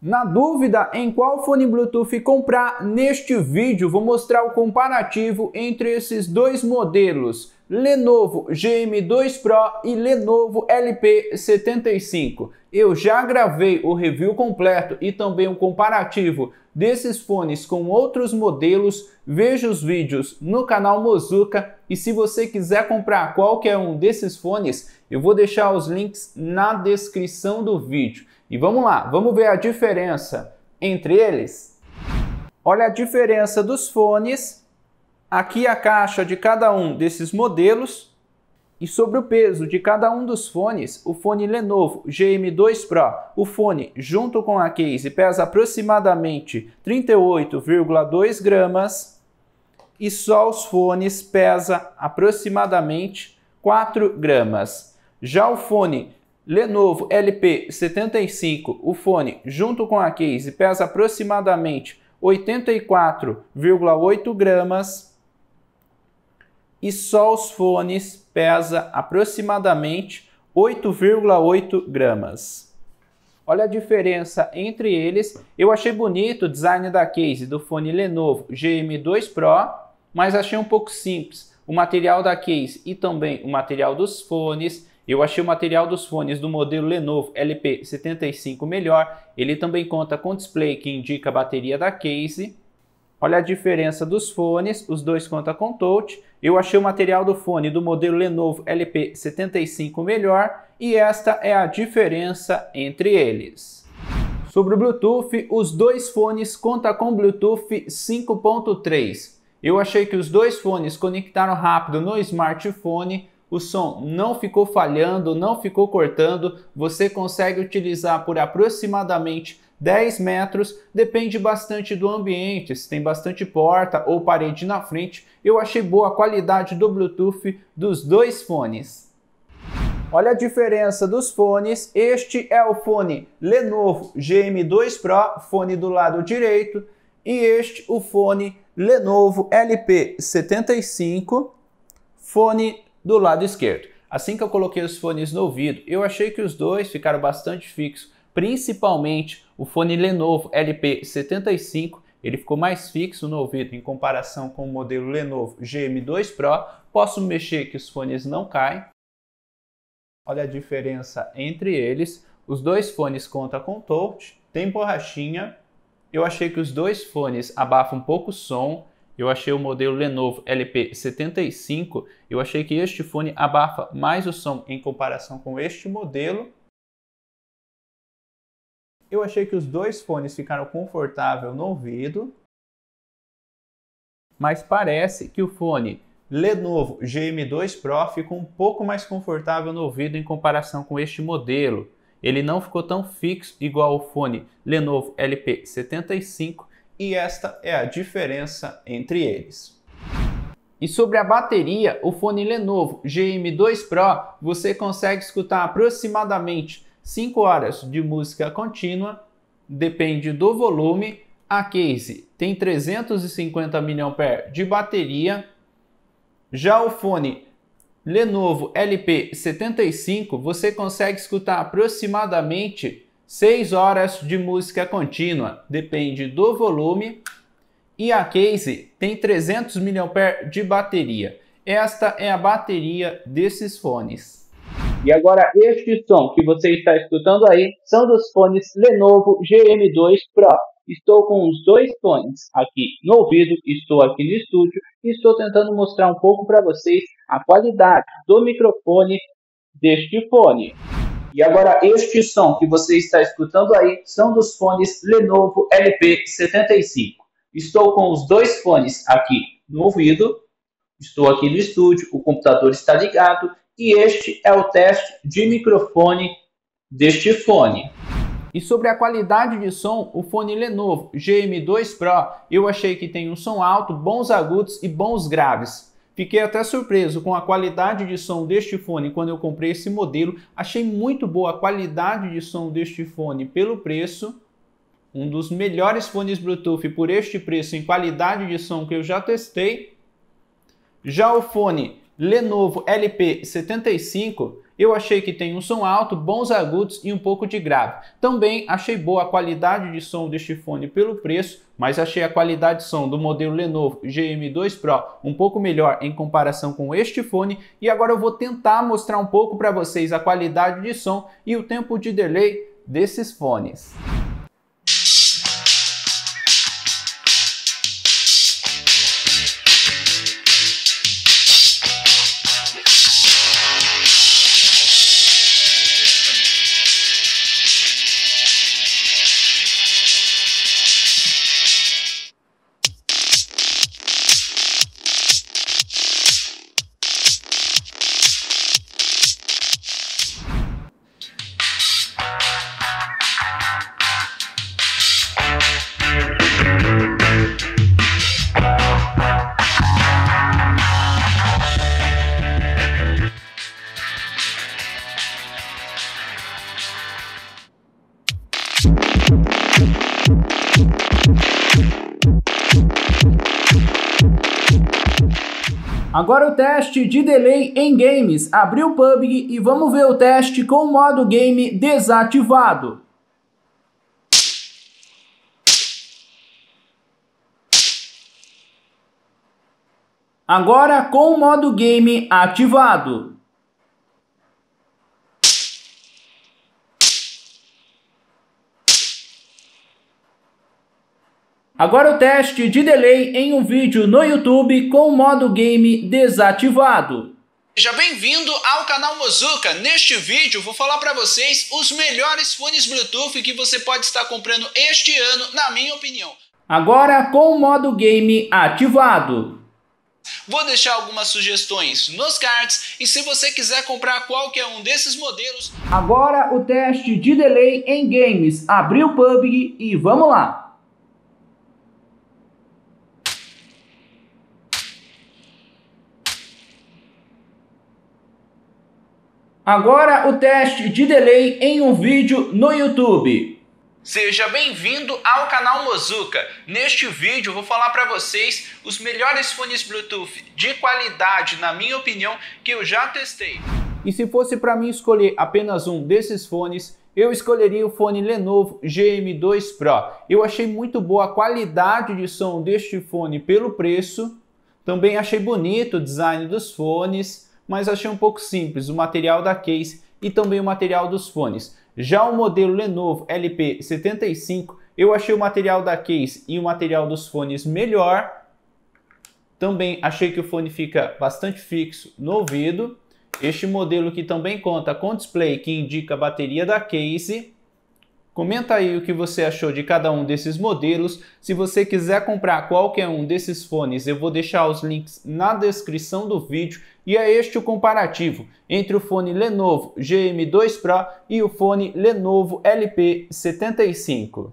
Na dúvida em qual fone Bluetooth comprar, neste vídeo vou mostrar o comparativo entre esses dois modelos, Lenovo GM2 Pro e Lenovo LP75. Eu já gravei o review completo e também o comparativo desses fones com outros modelos, veja os vídeos no canal Mozuka e se você quiser comprar qualquer um desses fones, eu vou deixar os links na descrição do vídeo. E vamos lá, vamos ver a diferença entre eles? Olha a diferença dos fones. Aqui a caixa de cada um desses modelos. E sobre o peso de cada um dos fones, o fone Lenovo GM2 Pro, o fone junto com a case pesa aproximadamente 38,2 gramas e só os fones pesa aproximadamente 4 gramas. Já o fone Lenovo LP75, o fone junto com a case pesa aproximadamente 84,8 gramas e só os fones pesa aproximadamente 8,8 gramas. Olha a diferença entre eles. Eu achei bonito o design da case do fone Lenovo GM2 Pro, mas achei um pouco simples. O material da case e também o material dos fones eu achei o material dos fones do modelo Lenovo LP75 melhor. Ele também conta com display que indica a bateria da case. Olha a diferença dos fones, os dois contam com touch. Eu achei o material do fone do modelo Lenovo LP75 melhor e esta é a diferença entre eles. Sobre o Bluetooth, os dois fones contam com Bluetooth 5.3. Eu achei que os dois fones conectaram rápido no smartphone, o som não ficou falhando, não ficou cortando, você consegue utilizar por aproximadamente 10 metros, depende bastante do ambiente, se tem bastante porta ou parede na frente. Eu achei boa a qualidade do Bluetooth dos dois fones. Olha a diferença dos fones. Este é o fone Lenovo GM2 Pro, fone do lado direito, e este o fone Lenovo LP75, fone do lado esquerdo. Assim que eu coloquei os fones no ouvido, eu achei que os dois ficaram bastante fixos, principalmente o fone Lenovo LP75, ele ficou mais fixo no ouvido em comparação com o modelo Lenovo GM2 Pro. Posso mexer que os fones não caem. Olha a diferença entre eles. Os dois fones contam com touch, tem borrachinha. Eu achei que os dois fones abafam um pouco o som eu achei o modelo Lenovo LP75, eu achei que este fone abafa mais o som em comparação com este modelo. Eu achei que os dois fones ficaram confortável no ouvido, mas parece que o fone Lenovo GM2 Pro ficou um pouco mais confortável no ouvido em comparação com este modelo. Ele não ficou tão fixo igual o fone Lenovo LP75, e esta é a diferença entre eles. E sobre a bateria, o fone Lenovo GM2 Pro você consegue escutar aproximadamente 5 horas de música contínua, depende do volume. A case tem 350 mAh de bateria. Já o fone Lenovo LP75 você consegue escutar aproximadamente 6 horas de música contínua, depende do volume. E a case tem 300 mAh de bateria. Esta é a bateria desses fones. E agora este som que você está escutando aí são dos fones Lenovo GM2 Pro. Estou com os dois fones aqui no ouvido, estou aqui no estúdio e estou tentando mostrar um pouco para vocês a qualidade do microfone deste fone. E agora, este som que você está escutando aí são dos fones Lenovo LP75. Estou com os dois fones aqui no ouvido, estou aqui no estúdio, o computador está ligado e este é o teste de microfone deste fone. E sobre a qualidade de som, o fone Lenovo GM2 Pro eu achei que tem um som alto, bons agudos e bons graves. Fiquei até surpreso com a qualidade de som deste fone quando eu comprei esse modelo. Achei muito boa a qualidade de som deste fone pelo preço. Um dos melhores fones Bluetooth por este preço em qualidade de som que eu já testei. Já o fone Lenovo LP75 eu achei que tem um som alto, bons agudos e um pouco de grave. Também achei boa a qualidade de som deste fone pelo preço, mas achei a qualidade de som do modelo Lenovo GM2 Pro um pouco melhor em comparação com este fone e agora eu vou tentar mostrar um pouco para vocês a qualidade de som e o tempo de delay desses fones. Agora o teste de delay em games. Abri o PUBG e vamos ver o teste com o modo game desativado. Agora com o modo game ativado. Agora o teste de delay em um vídeo no YouTube com o modo game desativado. Seja bem-vindo ao canal Mozuka. Neste vídeo vou falar para vocês os melhores fones Bluetooth que você pode estar comprando este ano, na minha opinião. Agora com o modo game ativado. Vou deixar algumas sugestões nos cards e se você quiser comprar qualquer um desses modelos... Agora o teste de delay em games. Abri o PUBG e vamos lá! Agora o teste de delay em um vídeo no YouTube. Seja bem-vindo ao canal Mozuka. Neste vídeo vou falar para vocês os melhores fones Bluetooth de qualidade, na minha opinião, que eu já testei. E se fosse para mim escolher apenas um desses fones, eu escolheria o fone Lenovo GM2 Pro. Eu achei muito boa a qualidade de som deste fone pelo preço. Também achei bonito o design dos fones mas achei um pouco simples o material da case e também o material dos fones. Já o modelo Lenovo LP75, eu achei o material da case e o material dos fones melhor. Também achei que o fone fica bastante fixo no ouvido. Este modelo que também conta com display que indica a bateria da case Comenta aí o que você achou de cada um desses modelos. Se você quiser comprar qualquer um desses fones, eu vou deixar os links na descrição do vídeo e é este o comparativo entre o fone Lenovo GM2 Pro e o fone Lenovo LP75.